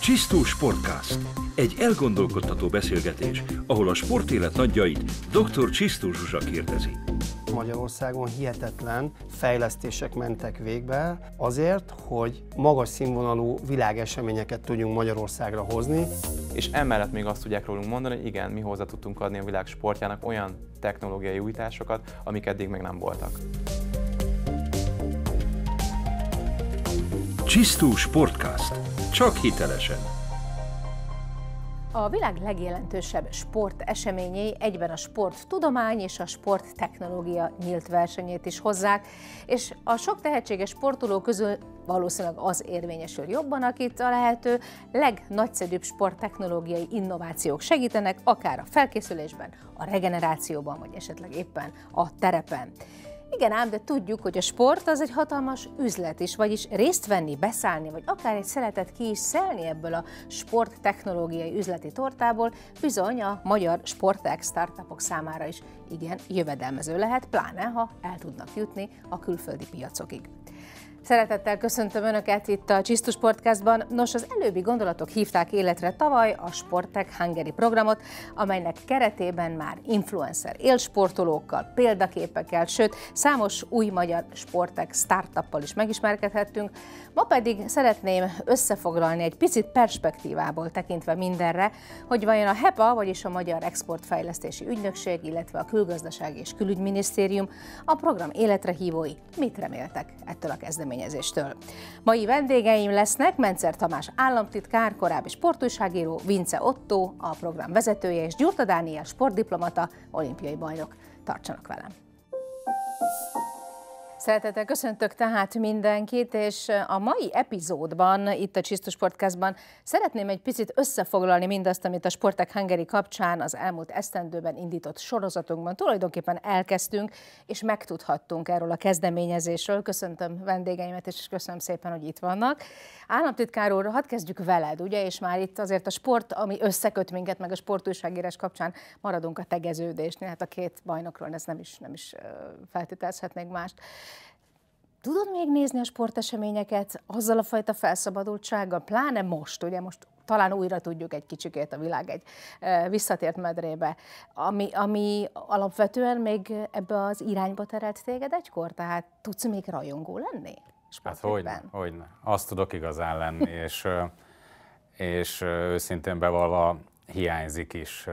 Csisztó Sportcast. Egy elgondolkodtató beszélgetés, ahol a sportélet nagyjait dr. Csisztó Zsuzsa kérdezi. Magyarországon hihetetlen fejlesztések mentek végbe azért, hogy magas színvonalú világeseményeket tudjunk Magyarországra hozni. És emellett még azt tudják rólunk mondani, hogy igen, mi hozzá tudtunk adni a világ sportjának olyan technológiai újításokat, amik eddig még nem voltak. Csisztú Sportcast. Csak hitelesen. A világ legjelentősebb sporteseményei egyben a sport tudomány és a sporttechnológia nyílt versenyét is hozzák, és a sok tehetséges sportoló közül valószínűleg az érvényesül jobban, akit a lehető legnagyszerűbb sporttechnológiai innovációk segítenek, akár a felkészülésben, a regenerációban, vagy esetleg éppen a terepen. Igen ám, de tudjuk, hogy a sport az egy hatalmas üzlet is, vagyis részt venni, beszállni, vagy akár egy szeretet ki is szelni ebből a sport technológiai üzleti tortából bizony a magyar sportek startupok számára is igen jövedelmező lehet, pláne ha el tudnak jutni a külföldi piacokig. Szeretettel köszöntöm Önöket itt a Csisztu Sportcastban. Nos, az előbbi gondolatok hívták életre tavaly a Sportek Hungary programot, amelynek keretében már influencer élsportolókkal, példaképekkel, sőt, számos új magyar Sportek startuppal is megismerkedhettünk. Ma pedig szeretném összefoglalni egy picit perspektívából tekintve mindenre, hogy vajon a HEPA, vagyis a Magyar Exportfejlesztési Ügynökség, illetve a Külgazdaság és Külügyminisztérium a program életre hívói mit reméltek ettől a kezdeményezéstől kezdeményezéstől. Mai vendégeim lesznek Mencer Tamás államtitkár, korábbi sportújságíró, Vince Otto, a program vezetője és Gyurta Dániel sportdiplomata, olimpiai bajnok. Tartsanak velem! Szeretettel köszöntök tehát mindenkit, és a mai epizódban, itt a Csisztus Sportcastban szeretném egy picit összefoglalni mindazt, amit a Sportek Hungary kapcsán az elmúlt esztendőben indított sorozatunkban tulajdonképpen elkezdtünk, és megtudhattunk erről a kezdeményezésről. Köszöntöm vendégeimet, és köszönöm szépen, hogy itt vannak. Államtitkár úr, hadd kezdjük veled, ugye, és már itt azért a sport, ami összeköt minket, meg a sportújságírás kapcsán maradunk a tegeződésnél, hát a két bajnokról ez nem is, nem is feltételezhetnénk mást tudod még nézni a sporteseményeket azzal a fajta felszabadultsággal, pláne most, ugye most talán újra tudjuk egy kicsikét a világ egy visszatért medrébe, ami, ami alapvetően még ebbe az irányba terelt téged egykor, tehát tudsz még rajongó lenni? Hát hogyne, ne. Azt tudok igazán lenni, és, és őszintén bevallva hiányzik is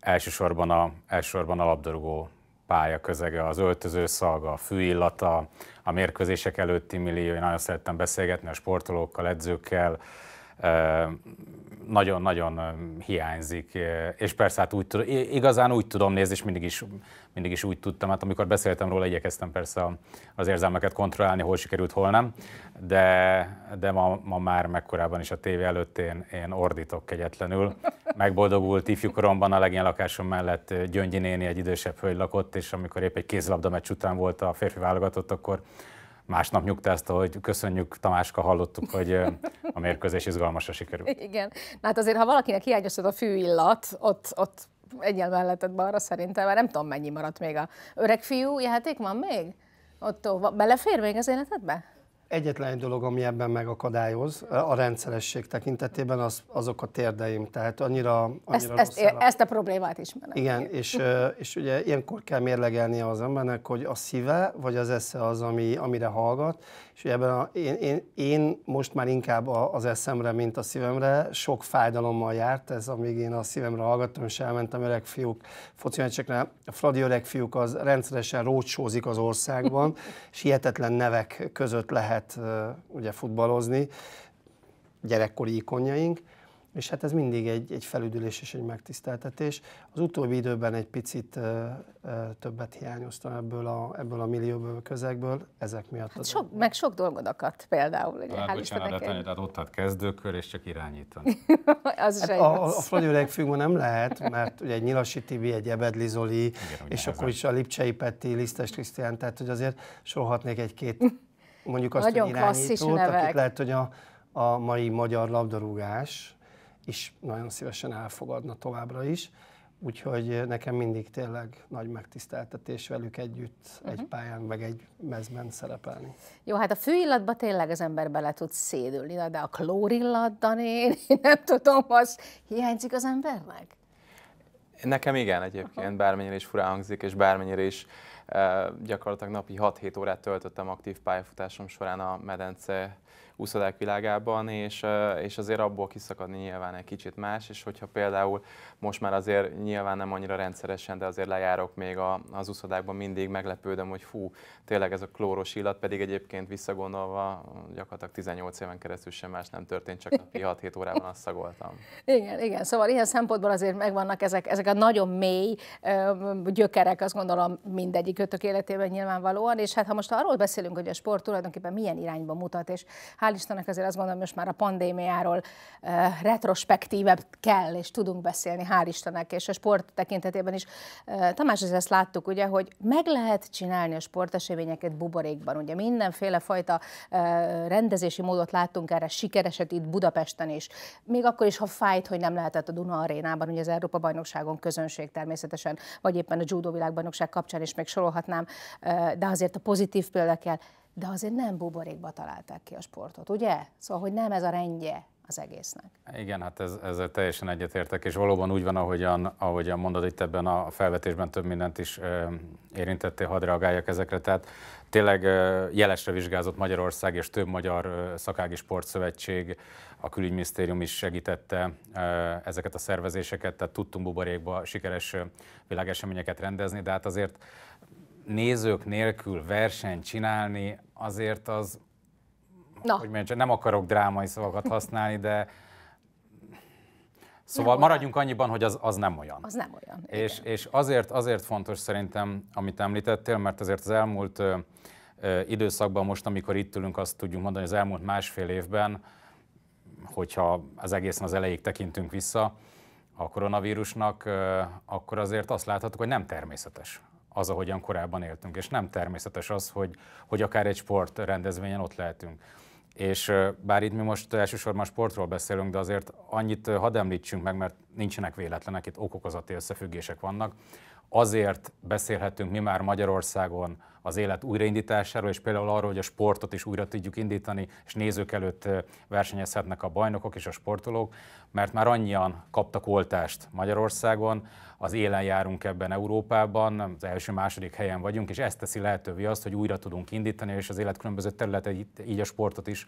elsősorban a, elsősorban a labdarúgó pálya közege, az öltöző szaga, a fűillata, a mérkőzések előtti millió, én nagyon szerettem beszélgetni a sportolókkal, edzőkkel, nagyon-nagyon hiányzik, és persze hát úgy, igazán úgy tudom nézni, és mindig is, mindig is úgy tudtam, hát amikor beszéltem róla, igyekeztem persze az érzelmeket kontrollálni, hol sikerült, hol nem, de, de ma, ma már megkorábban is a tévé előtt én, én ordítok kegyetlenül. Megboldogult ifjúkoromban a legény lakásom mellett Gyöngyi néni egy idősebb hölgy lakott, és amikor épp egy kézlabda meccs után volt a férfi válogatott, akkor másnap nyugtázta, hogy köszönjük, Tamáska, hallottuk, hogy a mérkőzés izgalmasra sikerült. Igen. Na hát azért, ha valakinek hiányosod a fűillat, ott, ott egyen melletted balra szerintem, mert nem tudom mennyi maradt még a öreg fiú játék van még? Ott belefér még az életedbe? Egyetlen egy dolog, ami ebben megakadályoz a rendszeresség tekintetében, az, azok a térdeim. Tehát annyira, annyira ezt, ezt, a... ezt a problémát ismerem. Igen, és, és ugye ilyenkor kell mérlegelnie az embernek, hogy a szíve vagy az esze az, ami, amire hallgat, és ebben a, én, én, én most már inkább az eszemre, mint a szívemre sok fájdalommal járt, ez amíg én a szívemre hallgattam, és elmentem öreg fiúk focimeccsekre. A Fradi öreg fiúk az rendszeresen rócsózik az országban, és hihetetlen nevek között lehet lehet ugye futballozni, gyerekkori ikonjaink, és hát ez mindig egy, egy felüdülés és egy megtiszteltetés. Az utóbbi időben egy picit többet hiányoztam ebből a, ebből a millióból, a közegből, ezek miatt. Hát sok, meg sok dolgod akadt például. Ugye, hát, bocsánat, Tanya, tehát ott hát kezdőkör, és csak irányítani. az hát a, a a öreg függma nem lehet, mert ugye egy Nyilasi TV, egy Ebedli Zoli, Igen, és akkor is a Lipcsei Peti, Lisztes Krisztián, tehát hogy azért sorhatnék egy-két mondjuk azt, Nagyon hogy irányítót, akit lehet, hogy a, a mai magyar labdarúgás is nagyon szívesen elfogadna továbbra is. Úgyhogy nekem mindig tényleg nagy megtiszteltetés velük együtt uh-huh. egy mhm. pályán, meg egy mezben szerepelni. Jó, hát a főillatba tényleg az ember bele tud szédülni, de a klórillatban én, én nem tudom, az hiányzik az embernek? Nekem igen egyébként, uh-huh. bármennyire is furán hangzik, és bármennyire is uh, gyakorlatilag napi 6-7 órát töltöttem aktív pályafutásom során a medence úszodák világában, és, és azért abból kiszakadni nyilván egy kicsit más, és hogyha például most már azért nyilván nem annyira rendszeresen, de azért lejárok még a, az úszodákban, mindig meglepődöm, hogy fú, tényleg ez a klóros illat, pedig egyébként visszagondolva gyakorlatilag 18 éven keresztül sem más nem történt, csak napi 6-7 órában azt szagoltam. Igen, igen, szóval ilyen szempontból azért megvannak ezek, ezek a nagyon mély gyökerek, azt gondolom mindegyik ötök életében nyilvánvalóan, és hát ha most arról beszélünk, hogy a sport tulajdonképpen milyen irányba mutat, és hát hál' Istennek azért azt gondolom, most már a pandémiáról uh, retrospektívebb kell, és tudunk beszélni, hál' Istennek, és a sport tekintetében is. Uh, Tamás, ezt láttuk, ugye, hogy meg lehet csinálni a sporteseményeket buborékban, ugye mindenféle fajta uh, rendezési módot láttunk erre, sikereset itt Budapesten is. Még akkor is, ha fájt, hogy nem lehetett a Duna arénában, ugye az Európa Bajnokságon közönség természetesen, vagy éppen a judó világbajnokság kapcsán is még sorolhatnám, de azért a pozitív példa kell de azért nem buborékba találták ki a sportot, ugye? Szóval, hogy nem ez a rendje az egésznek. Igen, hát ez, ezzel teljesen egyetértek, és valóban úgy van, ahogyan, ahogyan mondod itt ebben a felvetésben több mindent is ö, érintettél, hadd reagáljak ezekre. Tehát tényleg ö, jelesre vizsgázott Magyarország és több magyar ö, szakági sportszövetség, a külügyminisztérium is segítette ö, ezeket a szervezéseket, tehát tudtunk buborékba sikeres világeseményeket rendezni, de hát azért nézők nélkül versenyt csinálni, azért az, Na. hogy mondjam, nem akarok drámai szavakat használni, de Szóval nem maradjunk olyan. annyiban, hogy az, az nem olyan. Az nem olyan. És, és azért, azért fontos szerintem, amit említettél, mert azért az elmúlt ö, ö, időszakban most, amikor itt ülünk, azt tudjuk mondani, hogy az elmúlt másfél évben, hogyha az egészen az elejéig tekintünk vissza a koronavírusnak, akkor azért azt láthatjuk, hogy nem természetes az, ahogyan korábban éltünk. És nem természetes az, hogy, hogy akár egy sport rendezvényen ott lehetünk. És bár itt mi most elsősorban sportról beszélünk, de azért annyit hadd említsünk meg, mert nincsenek véletlenek, itt okokozati összefüggések vannak. Azért beszélhetünk mi már Magyarországon az élet újraindításáról, és például arról, hogy a sportot is újra tudjuk indítani, és nézők előtt versenyezhetnek a bajnokok és a sportolók, mert már annyian kaptak oltást Magyarországon, az élen járunk ebben Európában, az első-második helyen vagyunk, és ezt teszi lehetővé azt, hogy újra tudunk indítani, és az élet különböző területeit, így a sportot is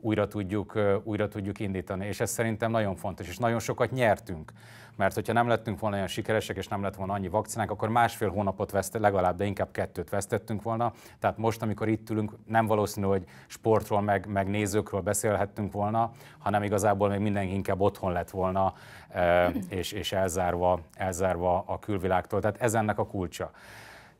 újra tudjuk, újra tudjuk indítani. És ez szerintem nagyon fontos, és nagyon sokat nyertünk mert hogyha nem lettünk volna olyan sikeresek, és nem lett volna annyi vakcinánk, akkor másfél hónapot veszt, legalább, de inkább kettőt vesztettünk volna. Tehát most, amikor itt ülünk, nem valószínű, hogy sportról, meg, meg nézőkről beszélhettünk volna, hanem igazából még mindenki inkább otthon lett volna, eh, és, és elzárva, elzárva a külvilágtól. Tehát ez ennek a kulcsa.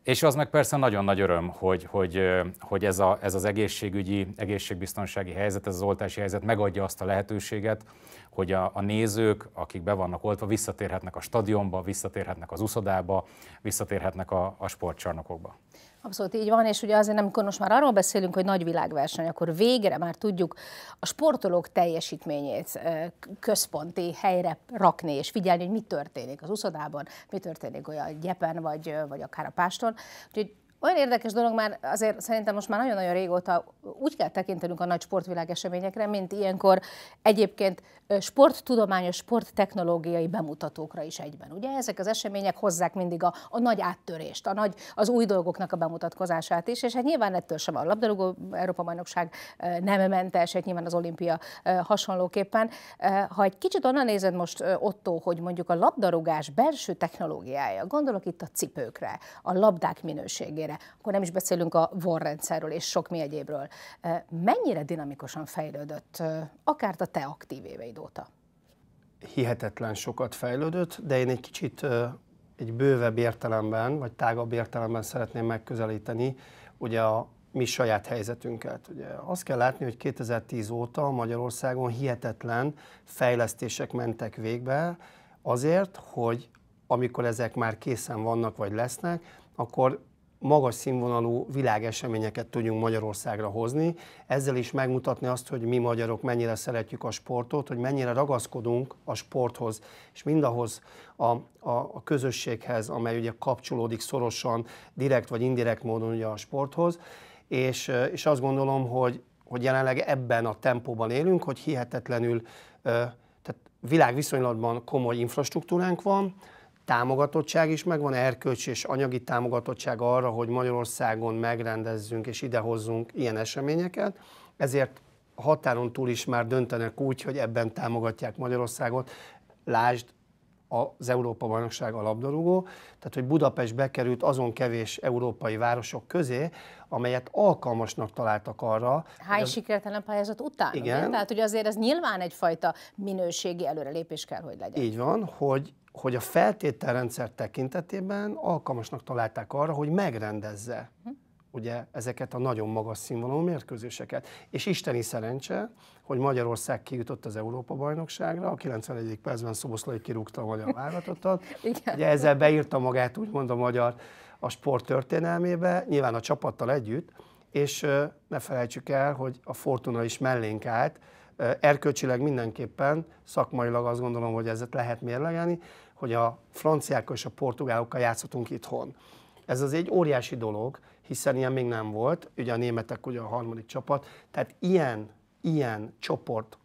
És az meg persze nagyon nagy öröm, hogy, hogy, hogy ez, a, ez az egészségügyi, egészségbiztonsági helyzet, ez az oltási helyzet megadja azt a lehetőséget, hogy a, a nézők, akik be vannak oltva, visszatérhetnek a stadionba, visszatérhetnek az uszodába, visszatérhetnek a, a sportcsarnokokba. Abszolút így van, és ugye azért, nem, amikor most már arról beszélünk, hogy nagy világverseny, akkor végre már tudjuk a sportolók teljesítményét központi helyre rakni, és figyelni, hogy mi történik az uszodában, mi történik olyan gyepen, vagy, vagy akár a páston. Úgyhogy olyan érdekes dolog már azért szerintem most már nagyon-nagyon régóta úgy kell tekintenünk a nagy sportvilág eseményekre, mint ilyenkor egyébként sporttudományos, sporttechnológiai bemutatókra is egyben. Ugye ezek az események hozzák mindig a, a nagy áttörést, a nagy, az új dolgoknak a bemutatkozását is, és hát nyilván ettől sem a labdarúgó Európa bajnokság nem mentes, hát nyilván az olimpia hasonlóképpen. Ha egy kicsit onnan nézed most ottó, hogy mondjuk a labdarúgás belső technológiája, gondolok itt a cipőkre, a labdák minőségére, területére, akkor nem is beszélünk a vorrendszerről és sok mi egyébről. Mennyire dinamikusan fejlődött akár a te aktív éveid óta? Hihetetlen sokat fejlődött, de én egy kicsit egy bővebb értelemben, vagy tágabb értelemben szeretném megközelíteni ugye a mi saját helyzetünket. Ugye azt kell látni, hogy 2010 óta Magyarországon hihetetlen fejlesztések mentek végbe azért, hogy amikor ezek már készen vannak vagy lesznek, akkor magas színvonalú világeseményeket tudjunk Magyarországra hozni, ezzel is megmutatni azt, hogy mi magyarok mennyire szeretjük a sportot, hogy mennyire ragaszkodunk a sporthoz, és mindahhoz a, a, a közösséghez, amely ugye kapcsolódik szorosan, direkt vagy indirekt módon ugye a sporthoz, és, és azt gondolom, hogy, hogy jelenleg ebben a tempóban élünk, hogy hihetetlenül, tehát világviszonylatban komoly infrastruktúránk van, támogatottság is megvan, erkölcs és anyagi támogatottság arra, hogy Magyarországon megrendezzünk és idehozzunk ilyen eseményeket, ezért határon túl is már döntenek úgy, hogy ebben támogatják Magyarországot. Lásd, az Európa-bajnokság a labdarúgó, tehát hogy Budapest bekerült azon kevés európai városok közé, amelyet alkalmasnak találtak arra. Hány az... sikertelen pályázat után? Igen. Ugye? Tehát, hogy azért ez nyilván egyfajta minőségi előrelépés kell, hogy legyen. Így van, hogy hogy a feltételrendszer tekintetében alkalmasnak találták arra, hogy megrendezze mhm ugye ezeket a nagyon magas színvonalú mérkőzéseket. És isteni szerencse, hogy Magyarország kijutott az Európa-bajnokságra, a 91. percben Szoboszlai kirúgta a magyar válogatottat, ugye ezzel beírta magát úgymond a magyar a sport történelmébe, nyilván a csapattal együtt, és ne felejtsük el, hogy a Fortuna is mellénk állt, erkölcsileg mindenképpen, szakmailag azt gondolom, hogy ezet lehet mérlegelni, hogy a franciákkal és a portugálokkal játszhatunk itthon. Ez az egy óriási dolog, hiszen ilyen még nem volt, ugye a németek ugye a harmadik csapat, tehát ilyen, ilyen csoport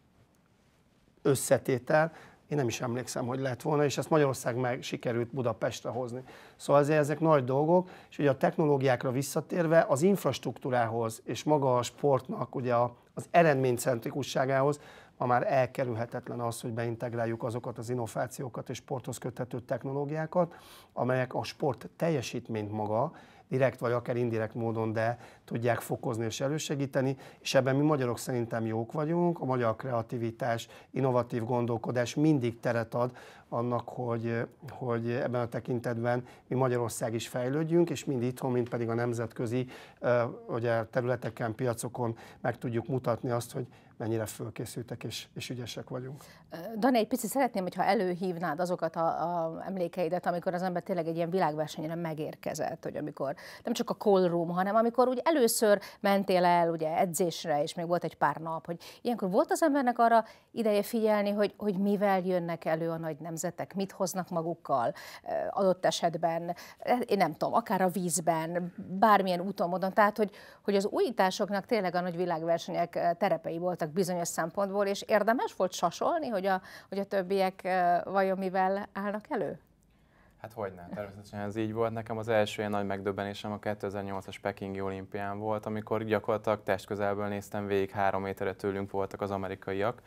összetétel, én nem is emlékszem, hogy lett volna, és ezt Magyarország meg sikerült Budapestre hozni. Szóval azért ezek nagy dolgok, és ugye a technológiákra visszatérve az infrastruktúrához és maga a sportnak ugye az eredménycentrikusságához ma már elkerülhetetlen az, hogy beintegráljuk azokat az innovációkat és sporthoz köthető technológiákat, amelyek a sport teljesítményt maga, direkt vagy akár indirekt módon, de, tudják fokozni és elősegíteni, és ebben mi magyarok szerintem jók vagyunk, a magyar kreativitás, innovatív gondolkodás mindig teret ad annak, hogy, hogy ebben a tekintetben mi Magyarország is fejlődjünk, és mind itthon, mind pedig a nemzetközi ugye, területeken, piacokon meg tudjuk mutatni azt, hogy mennyire fölkészültek és, és ügyesek vagyunk. Dani, egy picit szeretném, hogyha előhívnád azokat a, a emlékeidet, amikor az ember tényleg egy ilyen világversenyre megérkezett, hogy amikor nem csak a call room, hanem amikor úgy először mentél el ugye edzésre, és még volt egy pár nap, hogy ilyenkor volt az embernek arra ideje figyelni, hogy, hogy mivel jönnek elő a nagy nemzetek, mit hoznak magukkal eh, adott esetben, eh, én nem tudom, akár a vízben, bármilyen úton, módon. Tehát, hogy, hogy az újításoknak tényleg a nagy világversenyek eh, terepei voltak bizonyos szempontból, és érdemes volt sasolni, hogy a, hogy a többiek vajon mivel állnak elő? Hát hogy ne, természetesen ez így volt. Nekem az első ilyen nagy megdöbbenésem a 2008-as Pekingi olimpián volt, amikor gyakorlatilag testközelből néztem végig, három méterre tőlünk voltak az amerikaiak,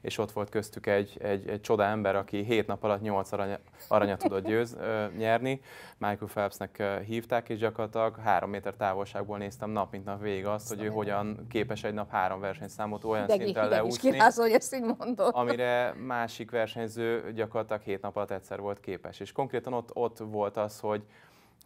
és ott volt köztük egy, egy, egy csoda ember, aki hét nap alatt nyolc aranya, aranyat tudott győz, ö, nyerni. Michael Phelpsnek hívták, és gyakorlatilag három méter távolságból néztem nap, mint nap végig azt, hogy ő hogyan képes egy nap három versenyszámot olyan idegi, szinten leúszni, kirázol, hogy ezt így amire másik versenyző gyakorlatilag hét nap alatt egyszer volt képes. És konkrétan ott, ott volt az, hogy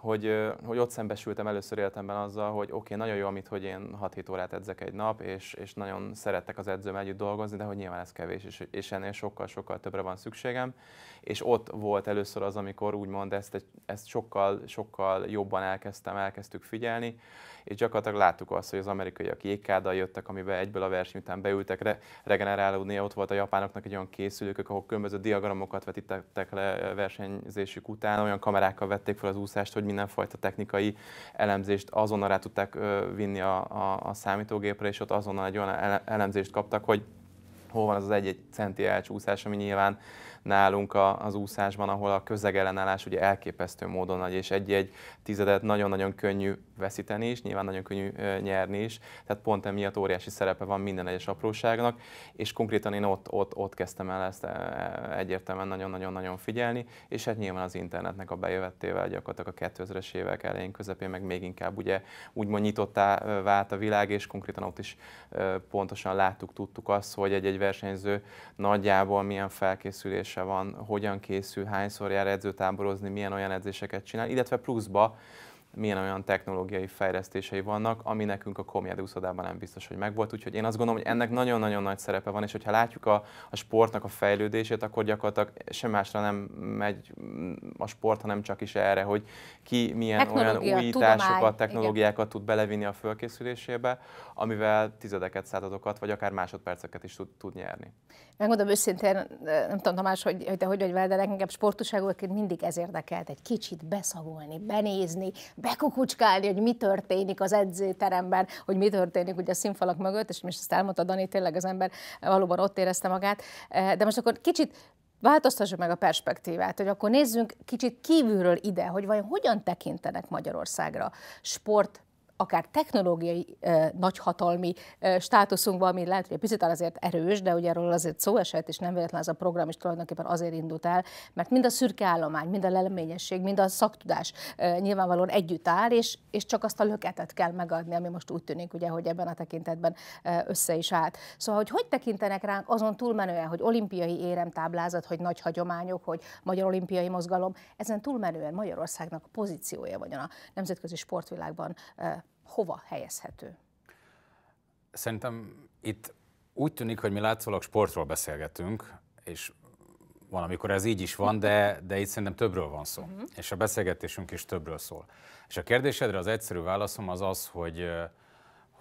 hogy, hogy ott szembesültem először életemben azzal, hogy oké, okay, nagyon jó, amit hogy én 6-7 órát edzek egy nap, és, és nagyon szerettek az edzőm együtt dolgozni, de hogy nyilván ez kevés, és, és ennél sokkal-sokkal többre van szükségem. És ott volt először az, amikor úgymond ezt, ezt sokkal, sokkal jobban elkezdtem, elkezdtük figyelni, és gyakorlatilag láttuk azt, hogy az amerikaiak jégkáddal jöttek, amiben egyből a verseny után beültek re- regenerálódni, ott volt a japánoknak egy olyan készülők, ahol különböző diagramokat vetítettek le versenyzésük után, olyan kamerákkal vették fel az úszást, hogy mindenfajta technikai elemzést azonnal rá tudták vinni a, a, a számítógépre, és ott azonnal egy olyan elemzést kaptak, hogy hol van az az egy-egy centi elcsúszás, ami nyilván nálunk a, az úszásban, ahol a közegellenállás ugye elképesztő módon nagy, és egy-egy tizedet nagyon-nagyon könnyű veszíteni is, nyilván nagyon könnyű nyerni is, tehát pont emiatt óriási szerepe van minden egyes apróságnak, és konkrétan én ott, ott, ott kezdtem el ezt e, egyértelműen nagyon-nagyon-nagyon figyelni, és hát nyilván az internetnek a bejövettével gyakorlatilag a 2000-es évek elején, közepén meg még inkább ugye úgymond nyitottá vált a világ, és konkrétan ott is pontosan láttuk, tudtuk azt, hogy egy-egy versenyző nagyjából milyen felkészülés edzése van, hogyan készül, hányszor jár edzőtáborozni, milyen olyan edzéseket csinál, illetve pluszba milyen olyan technológiai fejlesztései vannak, ami nekünk a Komjád úszodában nem biztos, hogy megvolt. Úgyhogy én azt gondolom, hogy ennek nagyon-nagyon nagy szerepe van, és hogyha látjuk a, a sportnak a fejlődését, akkor gyakorlatilag sem másra nem megy a sport, hanem csak is erre, hogy ki milyen Technológia, olyan újításokat, tudomány, technológiákat igen. tud belevinni a fölkészülésébe, amivel tizedeket, századokat, vagy akár másodperceket is tud, tud nyerni. Megmondom őszintén, nem tudom Tamás, hogy, hogy te hogy vagy vele, de leginkább sportuságolként mindig ez érdekelt, egy kicsit beszagolni, benézni, bekukucskálni, hogy mi történik az edzőteremben, hogy mi történik ugye a színfalak mögött, és most ezt elmondta Dani, tényleg az ember valóban ott érezte magát. Eh, de most akkor kicsit változtassuk meg a perspektívát, hogy akkor nézzünk kicsit kívülről ide, hogy vajon hogyan tekintenek Magyarországra sport akár technológiai nagyhatalmi státuszunkban, ami lehet, hogy egy picit azért erős, de ugye erről azért szó esett, és nem véletlen ez a program is tulajdonképpen azért indult el, mert mind a szürke állomány, mind a leleményesség, mind a szaktudás nyilvánvalóan együtt áll, és, és csak azt a löketet kell megadni, ami most úgy tűnik, ugye, hogy ebben a tekintetben össze is állt. Szóval, hogy hogy tekintenek ránk azon túlmenően, hogy olimpiai éremtáblázat, hogy nagy hagyományok, hogy magyar olimpiai mozgalom, ezen túlmenően Magyarországnak a pozíciója vagy a nemzetközi sportvilágban hova helyezhető? Szerintem itt úgy tűnik, hogy mi látszólag sportról beszélgetünk, és valamikor ez így is van, de, de itt szerintem többről van szó, uh-huh. és a beszélgetésünk is többről szól. És a kérdésedre az egyszerű válaszom az az, hogy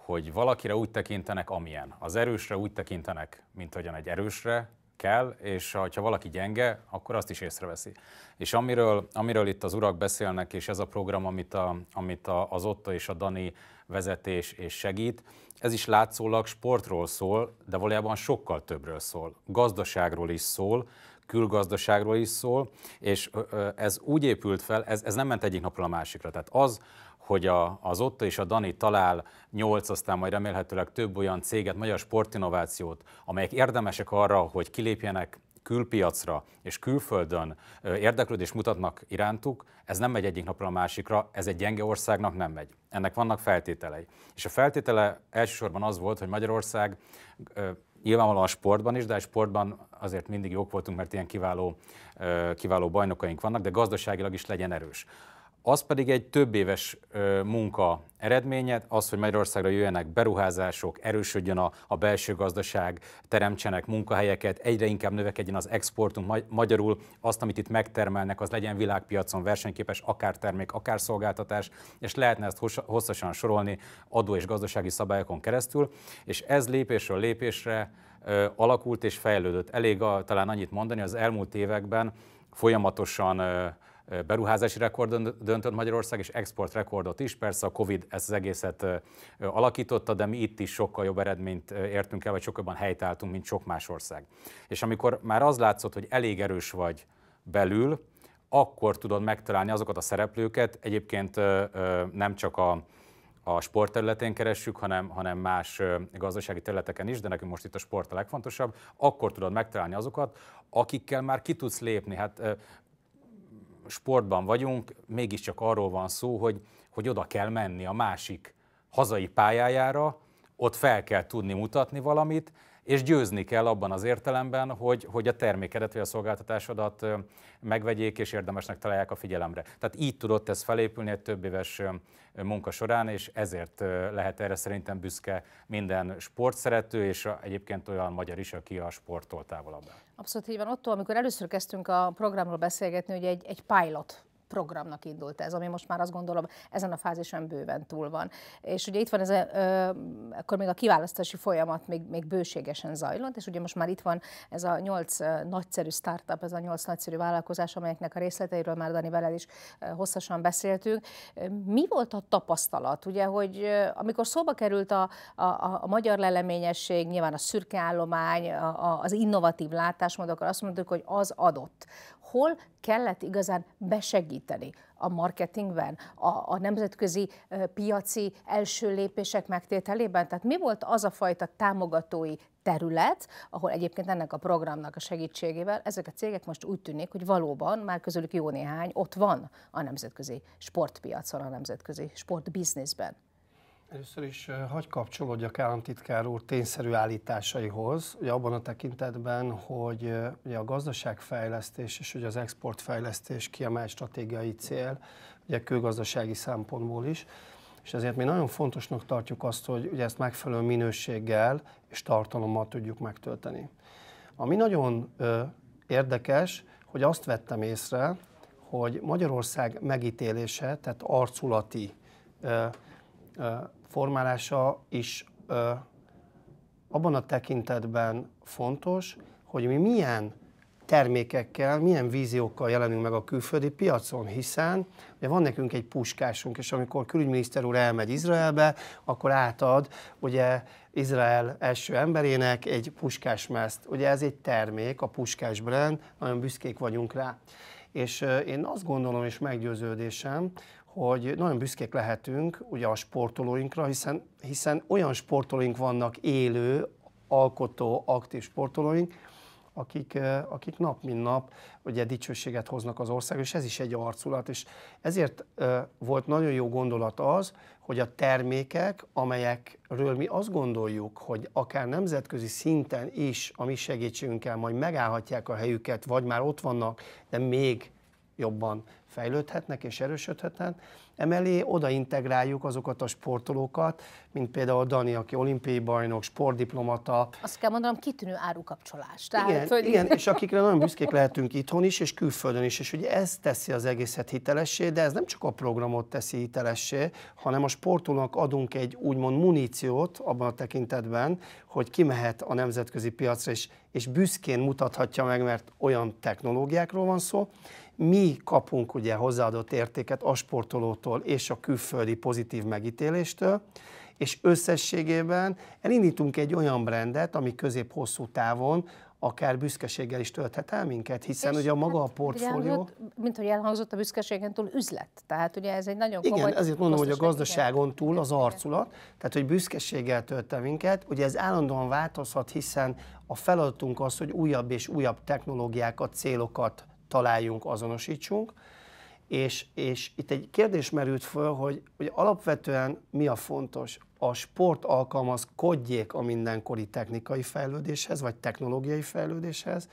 hogy valakire úgy tekintenek, amilyen. Az erősre úgy tekintenek, mint ahogyan egy erősre kell, és ha valaki gyenge, akkor azt is észreveszi. És amiről, amiről itt az urak beszélnek, és ez a program, amit, a, amit a, az Otto és a Dani vezetés és segít, ez is látszólag sportról szól, de valójában sokkal többről szól. Gazdaságról is szól, külgazdaságról is szól, és ez úgy épült fel, ez, ez nem ment egyik napról a másikra. Tehát az, hogy a, az Otto és a Dani talál nyolc, aztán majd remélhetőleg több olyan céget, magyar sportinnovációt, amelyek érdemesek arra, hogy kilépjenek külpiacra és külföldön érdeklődést mutatnak irántuk, ez nem megy egyik napról a másikra, ez egy gyenge országnak nem megy. Ennek vannak feltételei. És a feltétele elsősorban az volt, hogy Magyarország nyilvánvalóan a sportban is, de a sportban azért mindig jók voltunk, mert ilyen kiváló, kiváló bajnokaink vannak, de gazdaságilag is legyen erős az pedig egy több éves munka eredménye, az, hogy Magyarországra jöjjenek beruházások, erősödjön a, a belső gazdaság, teremtsenek munkahelyeket, egyre inkább növekedjen az exportunk, magyarul azt, amit itt megtermelnek, az legyen világpiacon versenyképes, akár termék, akár szolgáltatás, és lehetne ezt hosszasan sorolni adó és gazdasági szabályokon keresztül, és ez lépésről lépésre ö, alakult és fejlődött. Elég a, talán annyit mondani, az elmúlt években folyamatosan ö, beruházási rekordon döntött Magyarország, és export rekordot is. Persze a Covid ezt az egészet alakította, de mi itt is sokkal jobb eredményt értünk el, vagy sokkal jobban helytálltunk, mint sok más ország. És amikor már az látszott, hogy elég erős vagy belül, akkor tudod megtalálni azokat a szereplőket, egyébként nem csak a, a területén keressük, hanem, hanem más gazdasági területeken is, de nekünk most itt a sport a legfontosabb, akkor tudod megtalálni azokat, akikkel már ki tudsz lépni. Hát sportban vagyunk, mégiscsak arról van szó, hogy, hogy oda kell menni a másik hazai pályájára, ott fel kell tudni mutatni valamit, és győzni kell abban az értelemben, hogy, hogy a termékedet vagy a szolgáltatásodat megvegyék és érdemesnek találják a figyelemre. Tehát így tudott ez felépülni egy több éves munka során, és ezért lehet erre szerintem büszke minden sportszerető, és egyébként olyan magyar is, aki a sporttól távolabb. Abszolút így van. Ottól, amikor először kezdtünk a programról beszélgetni, hogy egy, egy pilot programnak indult ez, ami most már azt gondolom ezen a fázison bőven túl van. És ugye itt van ez, a, ö, akkor még a kiválasztási folyamat még, még bőségesen zajlott, és ugye most már itt van ez a nyolc nagyszerű startup, ez a nyolc nagyszerű vállalkozás, amelyeknek a részleteiről már Dani veled is hosszasan beszéltünk. Mi volt a tapasztalat, ugye, hogy amikor szóba került a, a, a magyar leleményesség, nyilván a szürke állomány, a, a, az innovatív látásmód, akkor azt mondtuk, hogy az adott hol kellett igazán besegíteni a marketingben, a, a nemzetközi piaci első lépések megtételében? Tehát mi volt az a fajta támogatói terület, ahol egyébként ennek a programnak a segítségével ezek a cégek most úgy tűnik, hogy valóban már közülük jó néhány ott van a nemzetközi sportpiacon, a nemzetközi sportbizniszben. Először is hagy kapcsolódjak államtitkár úr tényszerű állításaihoz, ugye abban a tekintetben, hogy ugye a gazdaságfejlesztés és ugye az exportfejlesztés kiemelt stratégiai cél, ugye külgazdasági szempontból is, és ezért mi nagyon fontosnak tartjuk azt, hogy ugye ezt megfelelő minőséggel és tartalommal tudjuk megtölteni. Ami nagyon ö, érdekes, hogy azt vettem észre, hogy Magyarország megítélése, tehát arculati ö, ö, formálása is ö, abban a tekintetben fontos, hogy mi milyen termékekkel, milyen víziókkal jelenünk meg a külföldi piacon, hiszen ugye van nekünk egy puskásunk, és amikor külügyminiszter úr elmegy Izraelbe, akkor átad ugye Izrael első emberének egy meszt. Ugye ez egy termék, a puskás brand, nagyon büszkék vagyunk rá. És én azt gondolom és meggyőződésem, hogy nagyon büszkék lehetünk ugye a sportolóinkra, hiszen, hiszen olyan sportolóink vannak élő, alkotó, aktív sportolóink, akik, akik nap mint nap ugye dicsőséget hoznak az ország, és ez is egy arculat, és ezért volt nagyon jó gondolat az, hogy a termékek, amelyekről mi azt gondoljuk, hogy akár nemzetközi szinten is a mi segítségünkkel majd megállhatják a helyüket, vagy már ott vannak, de még jobban fejlődhetnek és erősödhetnek. Emellé oda integráljuk azokat a sportolókat, mint például Dani, aki olimpiai bajnok, sportdiplomata. Azt kell mondanom, kitűnő árukapcsolás. Tehát, igen, hogy... igen, és akikre nagyon büszkék lehetünk itthon is, és külföldön is, és ugye ez teszi az egészet hitelessé, de ez nem csak a programot teszi hitelessé, hanem a sportolónak adunk egy úgymond muníciót abban a tekintetben, hogy kimehet a nemzetközi piacra, és, és büszkén mutathatja meg, mert olyan technológiákról van szó, mi kapunk ugye hozzáadott értéket a sportolótól és a külföldi pozitív megítéléstől, és összességében elindítunk egy olyan brandet, ami közép-hosszú távon akár büszkeséggel is tölthet el minket, hiszen és ugye a maga hát, a portfólió... Mint hogy elhangzott a büszkeségen túl üzlet, tehát ugye ez egy nagyon komoly... Igen, ezért mondom, hogy a gazdaságon túl az arculat, tehát hogy büszkeséggel tölt el minket, ugye ez állandóan változhat, hiszen a feladatunk az, hogy újabb és újabb technológiákat, célokat találjunk, azonosítsunk. És, és itt egy kérdés merült föl, hogy, hogy alapvetően mi a fontos? A sport alkalmazkodjék a mindenkori technikai fejlődéshez, vagy technológiai fejlődéshez,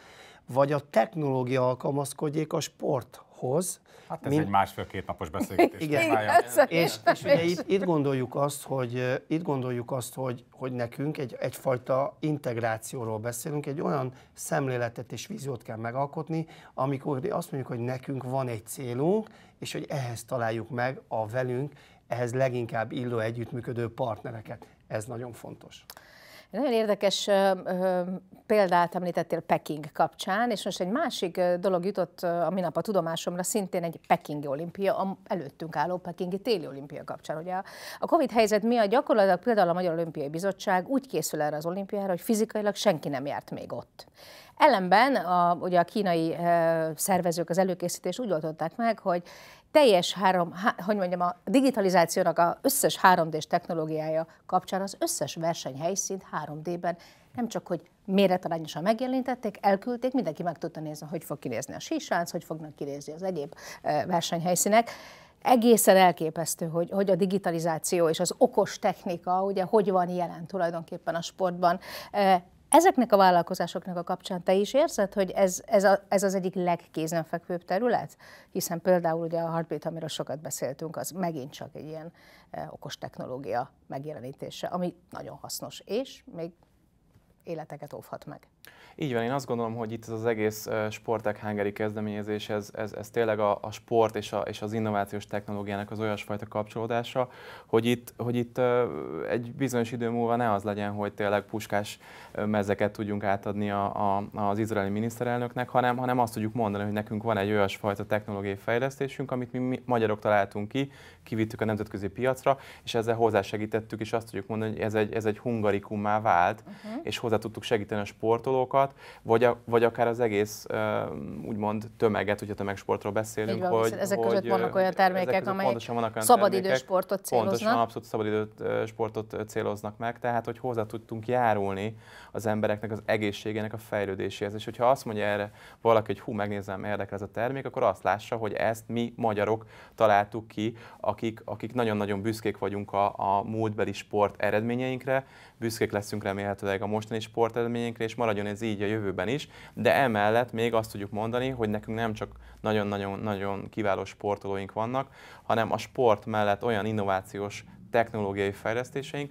vagy a technológia alkalmazkodjék a sport hoz. Hát ez mint... egy másfél-két napos beszélgetés. Igen, Igen. és, és ugye itt, itt, gondoljuk azt, hogy, itt gondoljuk azt, hogy, hogy nekünk egy, egyfajta integrációról beszélünk, egy olyan szemléletet és víziót kell megalkotni, amikor azt mondjuk, hogy nekünk van egy célunk, és hogy ehhez találjuk meg a velünk, ehhez leginkább illő együttműködő partnereket. Ez nagyon fontos. Nagyon érdekes példát említettél Peking kapcsán, és most egy másik dolog jutott a minap a tudomásomra, szintén egy Pekingi olimpia, a előttünk álló Pekingi téli olimpia kapcsán. Ugye a Covid helyzet mi a gyakorlatilag például a Magyar Olimpiai Bizottság úgy készül erre az olimpiára, hogy fizikailag senki nem járt még ott. Ellenben a, ugye a kínai szervezők az előkészítést úgy oldották meg, hogy teljes három, há, hogy mondjam, a digitalizációnak a összes 3D-s technológiája kapcsán az összes versenyhelyszínt 3D-ben nem csak, hogy méretarányosan megjelentették, elküldték, mindenki meg tudta nézni, hogy fog kinézni a sísánc, hogy fognak kinézni az egyéb versenyhelyszínek. Egészen elképesztő, hogy, hogy a digitalizáció és az okos technika, ugye, hogy van jelen tulajdonképpen a sportban. Ezeknek a vállalkozásoknak a kapcsán te is érzed, hogy ez, ez, a, ez az egyik legkézenfekvőbb terület? Hiszen például ugye a Heartbeat, amiről sokat beszéltünk, az megint csak egy ilyen eh, okos technológia megjelenítése, ami nagyon hasznos, és még életeket óvhat meg. Így van, én azt gondolom, hogy itt ez az egész Sportek Hungary kezdeményezés, ez, ez, ez tényleg a, a sport és, a, és az innovációs technológiának az olyasfajta kapcsolódása, hogy itt, hogy itt egy bizonyos idő múlva ne az legyen, hogy tényleg puskás mezeket tudjunk átadni a, a, az izraeli miniszterelnöknek, hanem, hanem azt tudjuk mondani, hogy nekünk van egy olyasfajta technológiai fejlesztésünk, amit mi, mi magyarok találtunk ki, kivittük a nemzetközi piacra, és ezzel hozzásegítettük, és azt tudjuk mondani, hogy ez egy, ez egy hungarikummá vált, uh-huh. és hozzá tudtuk segíteni a sportolókat, vagy, a, vagy akár az egész úgymond tömeget, hogyha tömegsportról beszélünk. van, hogy, ezek hogy, között vannak olyan termékek, amelyek szabadidősportot céloznak. Pontosan, abszolút szabadidősportot céloznak meg, tehát hogy hozzá tudtunk járulni az embereknek az egészségének a fejlődéséhez. És hogyha azt mondja erre valaki, hogy hú, megnézem, érdekel ez a termék, akkor azt lássa, hogy ezt mi magyarok találtuk ki, a akik, akik nagyon-nagyon büszkék vagyunk a, a múltbeli sport eredményeinkre, büszkék leszünk remélhetőleg a mostani sport eredményeinkre, és maradjon ez így a jövőben is, de emellett még azt tudjuk mondani, hogy nekünk nem csak nagyon-nagyon-nagyon kiváló sportolóink vannak, hanem a sport mellett olyan innovációs technológiai fejlesztéseink,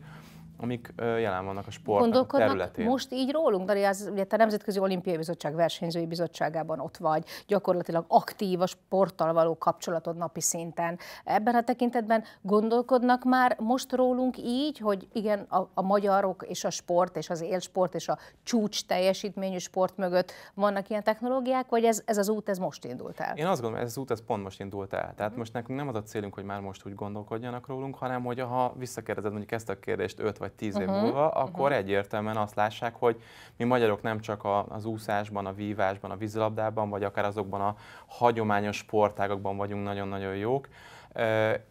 amik jelen vannak a sport területén. most így rólunk, de az, ugye te Nemzetközi Olimpiai Bizottság versenyzői bizottságában ott vagy, gyakorlatilag aktív a sporttal való kapcsolatod napi szinten. Ebben a tekintetben gondolkodnak már most rólunk így, hogy igen, a, a magyarok és a sport és az élsport és a csúcs teljesítményű sport mögött vannak ilyen technológiák, vagy ez, ez az út, ez most indult el? Én azt gondolom, ez az út, ez pont most indult el. Tehát mm. most nekünk nem az a célunk, hogy már most úgy gondolkodjanak rólunk, hanem hogy ha visszakérdezed mondjuk ezt a kérdést 5 vagy vagy tíz év uh-huh. múlva, akkor uh-huh. egyértelműen azt lássák, hogy mi magyarok nem csak a, az úszásban, a vívásban, a vízilabdában, vagy akár azokban a hagyományos sportágakban vagyunk nagyon-nagyon jók,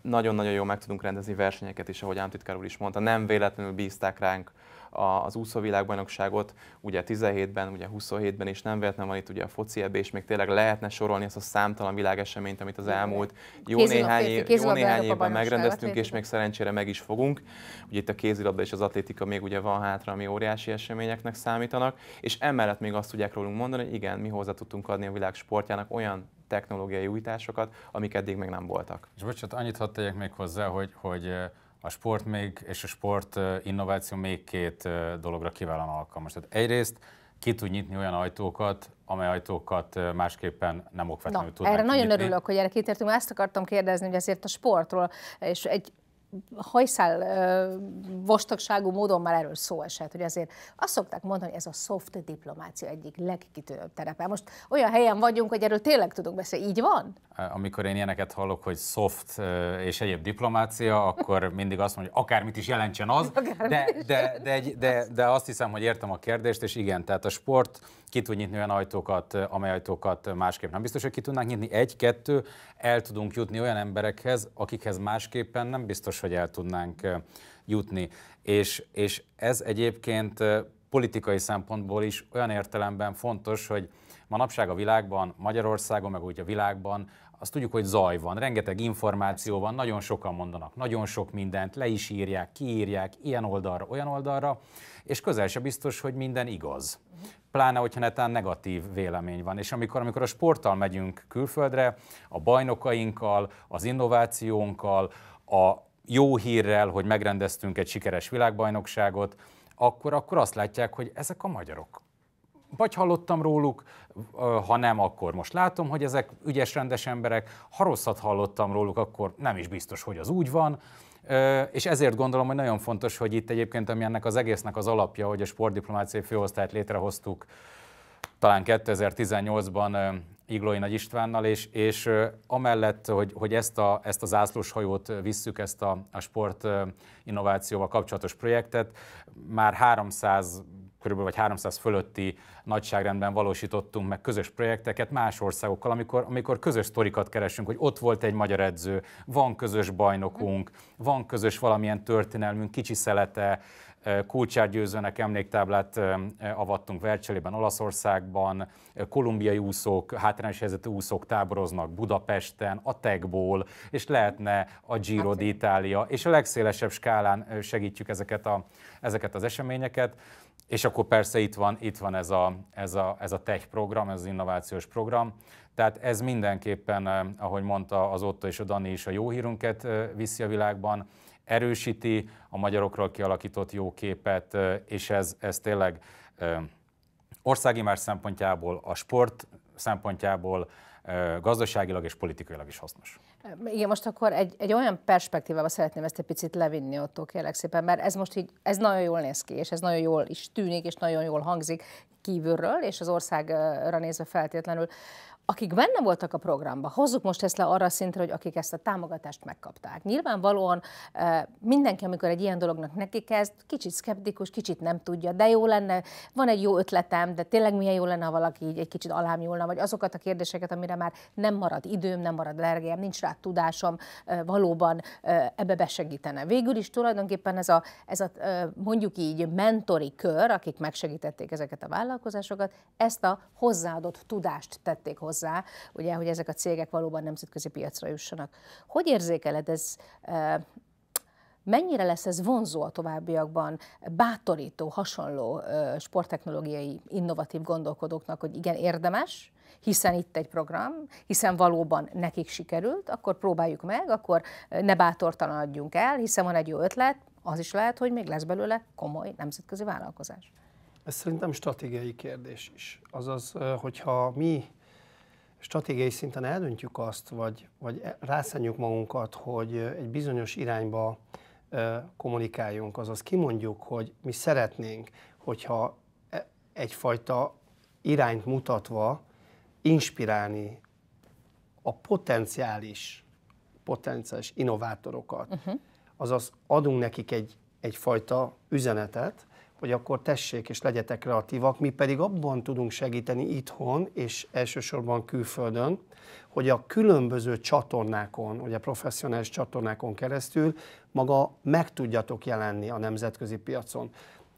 nagyon-nagyon jól meg tudunk rendezni versenyeket is, ahogy Ámtitkár úr is mondta. Nem véletlenül bízták ránk az úszóvilágbajnokságot, ugye 17-ben, ugye 27-ben is nem véletlen van itt ugye a foci ebbe, és még tényleg lehetne sorolni ezt a számtalan világeseményt, amit az elmúlt jó kézilabda néhány, férfi, jó néhány évben megrendeztünk, és még szerencsére meg is fogunk. Ugye itt a kézilabda és az atlétika még ugye van hátra, ami óriási eseményeknek számítanak, és emellett még azt tudják rólunk mondani, hogy igen, mi hozzá tudtunk adni a világ sportjának olyan technológiai újításokat, amik eddig még nem voltak. És bocsánat, annyit hadd tegyek még hozzá, hogy, hogy a sport még, és a sport innováció még két dologra kiválóan alkalmas. Tehát egyrészt ki tud nyitni olyan ajtókat, amely ajtókat másképpen nem okvetlenül Na, tudnánk erre nagyon nyitni. örülök, hogy erre kitértünk, ezt akartam kérdezni, hogy ezért a sportról, és egy hajszál vastagságú módon már erről szó esett, hogy azért azt szokták mondani, hogy ez a soft diplomácia egyik legkitűnőbb terepe. Most olyan helyen vagyunk, hogy erről tényleg tudunk beszélni. Így van? amikor én ilyeneket hallok, hogy soft és egyéb diplomácia, akkor mindig azt mondom, hogy akármit is jelentsen az, de, de, de, de, de azt hiszem, hogy értem a kérdést, és igen, tehát a sport ki tud nyitni olyan ajtókat, amely ajtókat másképp nem biztos, hogy ki tudnánk nyitni. Egy-kettő, el tudunk jutni olyan emberekhez, akikhez másképpen nem biztos, hogy el tudnánk jutni. És, és ez egyébként politikai szempontból is olyan értelemben fontos, hogy manapság a világban, Magyarországon, meg úgy a világban azt tudjuk, hogy zaj van, rengeteg információ van, nagyon sokan mondanak, nagyon sok mindent, le is írják, kiírják, ilyen oldalra, olyan oldalra, és közel se biztos, hogy minden igaz. Pláne, hogyha netán negatív vélemény van. És amikor, amikor a sporttal megyünk külföldre, a bajnokainkkal, az innovációnkkal, a jó hírrel, hogy megrendeztünk egy sikeres világbajnokságot, akkor, akkor azt látják, hogy ezek a magyarok vagy hallottam róluk, ha nem, akkor most látom, hogy ezek ügyes, rendes emberek, ha rosszat hallottam róluk, akkor nem is biztos, hogy az úgy van. És ezért gondolom, hogy nagyon fontos, hogy itt egyébként, ami ennek az egésznek az alapja, hogy a sportdiplomáciai főosztályt létrehoztuk talán 2018-ban Iglói Nagy Istvánnal, és, és amellett, hogy, hogy ezt, a, ezt a zászlós hajót visszük, ezt a, a sport innovációval kapcsolatos projektet, már 300 körülbelül vagy 300 fölötti nagyságrendben valósítottunk meg közös projekteket más országokkal, amikor, amikor közös sztorikat keresünk, hogy ott volt egy magyar edző, van közös bajnokunk, van közös valamilyen történelmünk, kicsi szelete, Kulcsár Győzőnek emléktáblát avattunk Vercselében, Olaszországban, kolumbiai úszók, hátrányos helyzetű úszók táboroznak Budapesten, a Tegból, és lehetne a Giro hát d'Italia, és a legszélesebb skálán segítjük ezeket, a, ezeket az eseményeket. És akkor persze itt van, itt van ez, a, ez, a, ez a tech program, ez az innovációs program, tehát ez mindenképpen, eh, ahogy mondta az Otto és a Dani is, a jó hírünket eh, viszi a világban, erősíti a magyarokról kialakított jó képet, eh, és ez, ez tényleg országimás szempontjából, a sport szempontjából, gazdaságilag és politikailag is hasznos. Igen, most akkor egy, egy olyan perspektívába szeretném ezt egy picit levinni ottól, kérlek szépen, mert ez most így, ez nagyon jól néz ki, és ez nagyon jól is tűnik, és nagyon jól hangzik kívülről, és az országra nézve feltétlenül akik benne voltak a programban, hozzuk most ezt le arra a szintre, hogy akik ezt a támogatást megkapták. Nyilvánvalóan mindenki, amikor egy ilyen dolognak neki kezd, kicsit szkeptikus, kicsit nem tudja, de jó lenne, van egy jó ötletem, de tényleg milyen jó lenne, ha valaki így egy kicsit nyúlna, vagy azokat a kérdéseket, amire már nem marad időm, nem marad lergém, nincs rá tudásom, valóban ebbe besegítene. Végül is tulajdonképpen ez a, ez a mondjuk így mentori kör, akik megsegítették ezeket a vállalkozásokat, ezt a hozzáadott tudást tették hozzá hozzá, ugye, hogy ezek a cégek valóban nemzetközi piacra jussanak. Hogy érzékeled ez mennyire lesz ez vonzó a továbbiakban, bátorító, hasonló sporttechnológiai, innovatív gondolkodóknak, hogy igen, érdemes, hiszen itt egy program, hiszen valóban nekik sikerült, akkor próbáljuk meg, akkor ne bátortalan adjunk el, hiszen van egy jó ötlet, az is lehet, hogy még lesz belőle komoly nemzetközi vállalkozás. Ez szerintem stratégiai kérdés is. Azaz, hogyha mi stratégiai szinten eldöntjük azt, vagy, vagy rászánjuk magunkat, hogy egy bizonyos irányba kommunikáljunk, azaz kimondjuk, hogy mi szeretnénk, hogyha e, egyfajta irányt mutatva inspirálni a potenciális, potenciális innovátorokat, uh-huh. azaz adunk nekik egy, egyfajta üzenetet, hogy akkor tessék és legyetek kreatívak, mi pedig abban tudunk segíteni itthon és elsősorban külföldön, hogy a különböző csatornákon, ugye professzionális csatornákon keresztül maga meg tudjatok jelenni a nemzetközi piacon.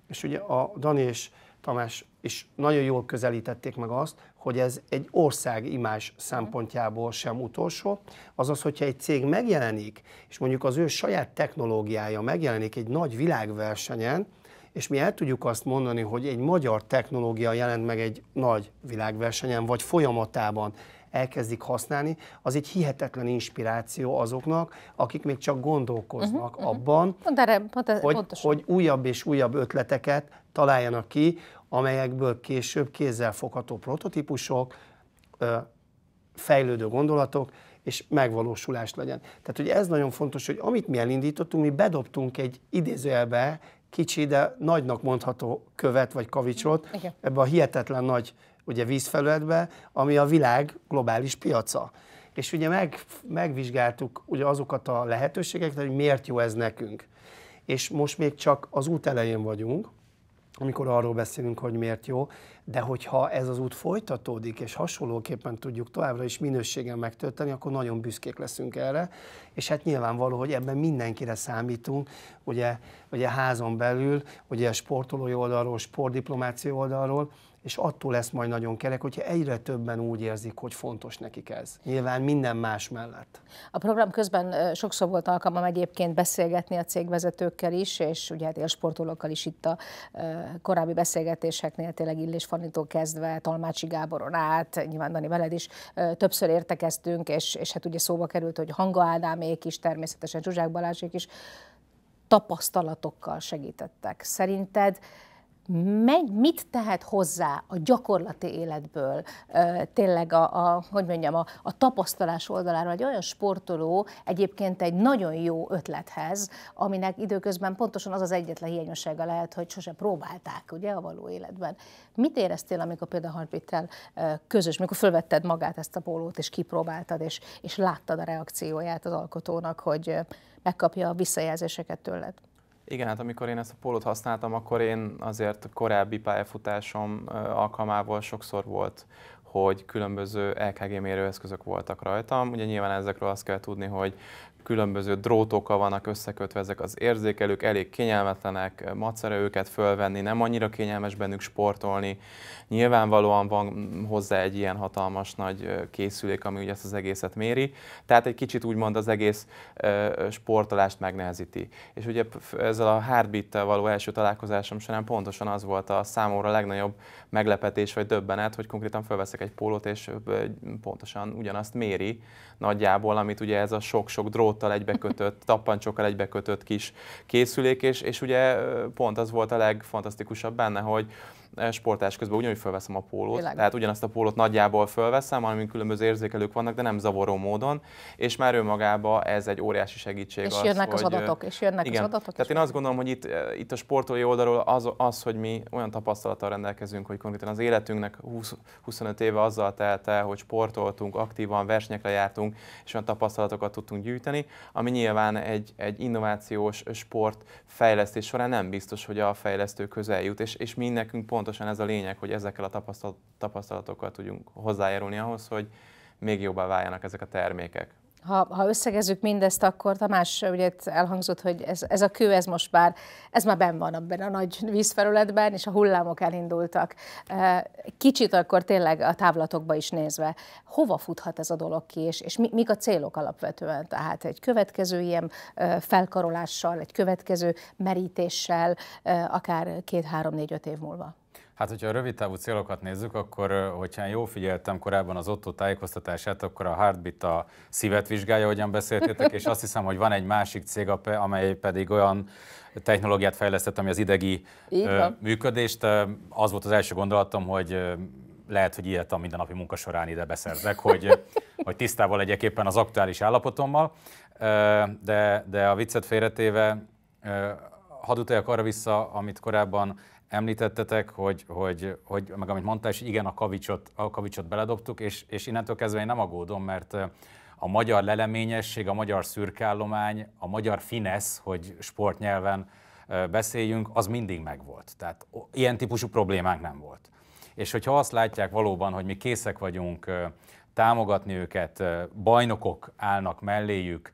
És ugye a Dani és Tamás is nagyon jól közelítették meg azt, hogy ez egy ország imás szempontjából sem utolsó, azaz, hogyha egy cég megjelenik, és mondjuk az ő saját technológiája megjelenik egy nagy világversenyen, és mi el tudjuk azt mondani, hogy egy magyar technológia jelent meg egy nagy világversenyen, vagy folyamatában elkezdik használni, az egy hihetetlen inspiráció azoknak, akik még csak gondolkoznak uh-huh, abban, uh-huh. Erre, pont ez, hogy, hogy újabb és újabb ötleteket találjanak ki, amelyekből később kézzelfogható prototípusok, fejlődő gondolatok, és megvalósulást legyen. Tehát, hogy ez nagyon fontos, hogy amit mi elindítottunk, mi bedobtunk egy idézőjelbe kicsi, de nagynak mondható követ vagy kavicsot Igen. ebbe a hihetetlen nagy ugye, vízfelületbe, ami a világ globális piaca. És ugye meg, megvizsgáltuk ugye azokat a lehetőségeket, hogy miért jó ez nekünk. És most még csak az út elején vagyunk, amikor arról beszélünk, hogy miért jó, de hogyha ez az út folytatódik, és hasonlóképpen tudjuk továbbra is minőségen megtölteni, akkor nagyon büszkék leszünk erre, és hát nyilvánvaló, hogy ebben mindenkire számítunk, ugye, ugye házon belül, ugye sportolói oldalról, sportdiplomáció oldalról, és attól lesz majd nagyon kerek, hogyha egyre többen úgy érzik, hogy fontos nekik ez. Nyilván minden más mellett. A program közben sokszor volt alkalmam egyébként beszélgetni a cégvezetőkkel is, és ugye hát sportolókkal is itt a korábbi beszélgetéseknél, tényleg Illés Fanitól kezdve, Talmácsi Gáboron át, nyilván Dani veled is többször értekeztünk, és, és hát ugye szóba került, hogy Hanga Ádámék is, természetesen Zsuzsák Balázsék is tapasztalatokkal segítettek. Szerinted megy, mit tehet hozzá a gyakorlati életből, tényleg a, a hogy mondjam, a, a tapasztalás oldalára egy olyan sportoló egyébként egy nagyon jó ötlethez, aminek időközben pontosan az az egyetlen hiányossága lehet, hogy sose próbálták, ugye, a való életben. Mit éreztél, amikor például Harbittel közös, mikor fölvetted magát ezt a pólót, és kipróbáltad, és, és láttad a reakcióját az alkotónak, hogy megkapja a visszajelzéseket tőled? Igen, hát amikor én ezt a pólót használtam, akkor én azért korábbi pályafutásom alkalmával sokszor volt hogy különböző LKG mérőeszközök voltak rajtam. Ugye nyilván ezekről azt kell tudni, hogy különböző drótokkal vannak összekötve ezek az érzékelők, elég kényelmetlenek, macera őket fölvenni, nem annyira kényelmes bennük sportolni. Nyilvánvalóan van hozzá egy ilyen hatalmas nagy készülék, ami ugye ezt az egészet méri, tehát egy kicsit úgymond az egész sportolást megnehezíti. És ugye ezzel a heartbeat való első találkozásom során pontosan az volt a számomra legnagyobb meglepetés vagy döbbenet, hogy konkrétan felveszek egy pólót, és pontosan ugyanazt méri nagyjából, amit ugye ez a sok-sok drót dróttal egybekötött, tappancsokkal egybekötött kis készülék, és, és ugye pont az volt a legfantasztikusabb benne, hogy sportás közben ugyanúgy felveszem a pólót, Világos. tehát ugyanazt a pólót nagyjából felveszem, amin különböző érzékelők vannak, de nem zavaró módon, és már önmagában ez egy óriási segítség. És az, jönnek az hogy, adatok, és jönnek igen, az adatok. Tehát én azt gondolom, hogy itt, itt a sportolói oldalról az, az, hogy mi olyan tapasztalattal rendelkezünk, hogy konkrétan az életünknek 20, 25 éve azzal telt el, hogy sportoltunk, aktívan versenyekre jártunk, és olyan tapasztalatokat tudtunk gyűjteni, ami nyilván egy, egy innovációs sport fejlesztés során nem biztos, hogy a fejlesztő közel jut, és, és mi nekünk pont pontosan ez a lényeg, hogy ezekkel a tapasztalatokkal tudjunk hozzájárulni ahhoz, hogy még jobban váljanak ezek a termékek. Ha, ha összegezzük mindezt, akkor Tamás, ugye elhangzott, hogy ez, ez a kő, ez most már, ez már benn van abban a nagy vízfelületben, és a hullámok elindultak. Eh, kicsit akkor tényleg a távlatokba is nézve, hova futhat ez a dolog ki, és, és mi, mik a célok alapvetően? Tehát egy következő ilyen eh, felkarolással, egy következő merítéssel, eh, akár két, három, négy, öt év múlva. Hát, hogyha a rövid távú célokat nézzük, akkor, hogyha jól figyeltem korábban az Otto tájékoztatását, akkor a Heartbeat a szívet vizsgálja, hogyan beszéltétek, és azt hiszem, hogy van egy másik cég, amely pedig olyan technológiát fejlesztett, ami az idegi ö, működést. Az volt az első gondolatom, hogy lehet, hogy ilyet a mindennapi munka során ide beszerzek, hogy, hogy tisztával legyek éppen az aktuális állapotommal, de, de a viccet félretéve hadd utaljak arra vissza, amit korábban említettetek, hogy, hogy, hogy meg amit mondtál, és igen, a kavicsot, a kavicsot beledobtuk, és, és innentől kezdve én nem agódom, mert a magyar leleményesség, a magyar szürkállomány, a magyar finesz, hogy sportnyelven beszéljünk, az mindig megvolt. Tehát ilyen típusú problémánk nem volt. És hogyha azt látják valóban, hogy mi készek vagyunk támogatni őket, bajnokok állnak melléjük,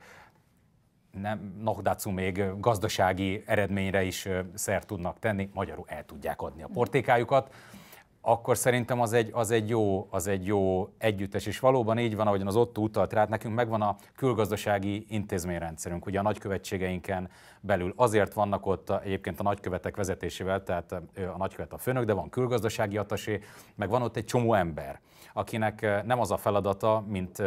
nem, Nahdacu még gazdasági eredményre is szert tudnak tenni, magyarul el tudják adni a portékájukat akkor szerintem az egy, az egy, jó, az egy jó együttes. És valóban így van, ahogyan az ott utalt rá, hát nekünk megvan a külgazdasági intézményrendszerünk, ugye a nagykövetségeinken belül. Azért vannak ott egyébként a nagykövetek vezetésével, tehát a nagykövet a főnök, de van külgazdasági atasé, meg van ott egy csomó ember, akinek nem az a feladata, mint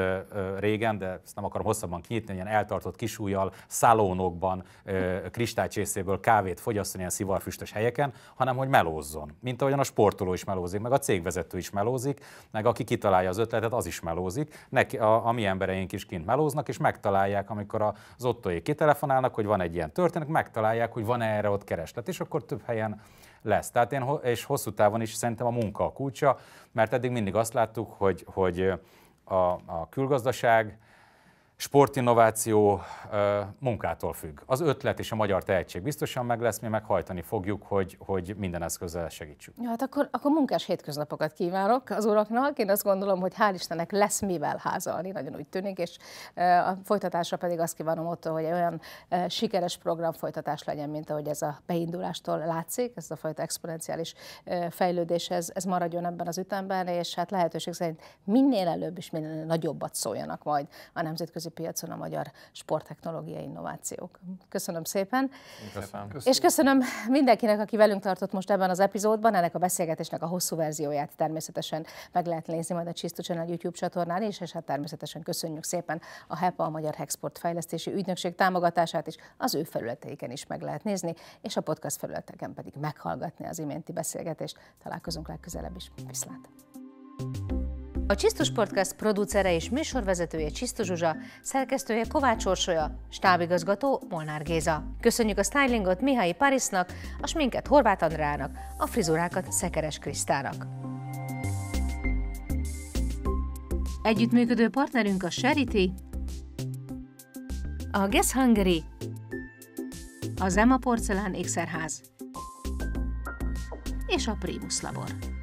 régen, de ezt nem akarom hosszabban kinyitni, ilyen eltartott kisújjal, szalónokban, kristálycsészéből kávét fogyasztani ilyen szivarfüstös helyeken, hanem hogy melózzon, mint ahogyan a sportoló is melózzon melózik, meg a cégvezető is melózik, meg aki kitalálja az ötletet, az is melózik. Neki, a, a mi embereink is kint melóznak, és megtalálják, amikor az ottói kitelefonálnak, hogy van egy ilyen történet, megtalálják, hogy van erre ott kereslet, és akkor több helyen lesz. Tehát én, és hosszú távon is szerintem a munka a kulcsa, mert eddig mindig azt láttuk, hogy, hogy a, a külgazdaság, sportinnováció munkától függ. Az ötlet és a magyar tehetség biztosan meg lesz, mi meghajtani fogjuk, hogy, hogy minden eszközzel segítsük. Ja, hát akkor, akkor munkás hétköznapokat kívánok az uraknak. Én azt gondolom, hogy hál' Istennek lesz mivel házalni, nagyon úgy tűnik, és a folytatásra pedig azt kívánom ott, hogy olyan sikeres program folytatás legyen, mint ahogy ez a beindulástól látszik, ez a fajta exponenciális fejlődés, ez, ez maradjon ebben az ütemben, és hát lehetőség szerint minél előbb és minél nagyobbat szóljanak majd a nemzetközi nemzetközi piacon a magyar sporttechnológiai innovációk. Köszönöm szépen. Köszönöm. köszönöm. És köszönöm mindenkinek, aki velünk tartott most ebben az epizódban. Ennek a beszélgetésnek a hosszú verzióját természetesen meg lehet nézni majd a Csisztu Channel YouTube csatornán is, és hát természetesen köszönjük szépen a HEPA, a Magyar Hexport Fejlesztési Ügynökség támogatását is. Az ő felületeiken is meg lehet nézni, és a podcast felületeken pedig meghallgatni az iménti beszélgetést. Találkozunk legközelebb is. Viszlát! thank you a Csisztus Podcast producere és műsorvezetője Csisztus Zsuzsa, szerkesztője Kovács Orsolya, stábigazgató Molnár Géza. Köszönjük a stylingot Mihály Parisnak, a sminket Horváth Andrának, a frizurákat Szekeres Krisztának. Együttműködő partnerünk a Charity, a Guess Hungary, az Emma Porcelán Ékszerház és a Primus Labor.